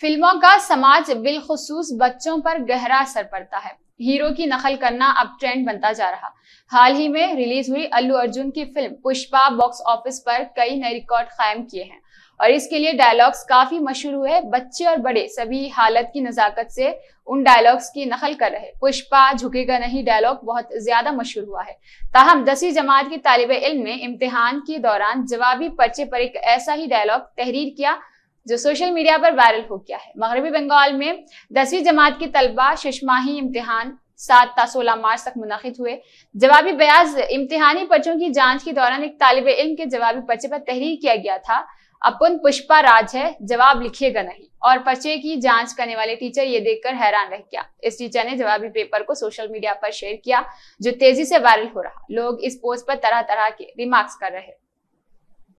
फिल्मों का समाज बिलखसूस बच्चों पर गहरा असर पड़ता है हीरो की नकल करना अब ट्रेंड बनता जा रहा हाल ही में रिलीज हुई अल्लू अर्जुन की फिल्म पुष्पा बॉक्स ऑफिस पर कई नए रिकॉर्ड कायम किए हैं और इसके लिए डायलॉग्स काफी मशहूर हुए बच्चे और बड़े सभी हालत की नजाकत से उन डायलॉग्स की नकल कर रहे पुष्पा झुकेगा नहीं डायलॉग बहुत ज्यादा मशहूर हुआ है ताहम दसवीं जमात के तालब इल्म ने इम्तिहान के दौरान जवाबी पर्चे पर एक ऐसा ही डायलॉग तहरीर किया जो सोशल मीडिया पर वायरल हो गया है मगरबी बंगाल में दसवीं जमात की तलबा शिशमाही इम्तिहान सात ता सोलह मार्च तक मुनद हुए जवाबी बयाज इम्तिहानी पर्चों की जांच के दौरान एक तालब इल्म के जवाबी पर्चे पर तहरीर किया गया था अपन पुष्पा राज है जवाब लिखिएगा नहीं और पर्चे की जांच करने वाले टीचर ये देखकर हैरान रह गया इस टीचर ने जवाबी पेपर को सोशल मीडिया पर शेयर किया जो तेजी से वायरल हो रहा लोग इस पोस्ट पर तरह तरह के रिमार्क्स कर रहे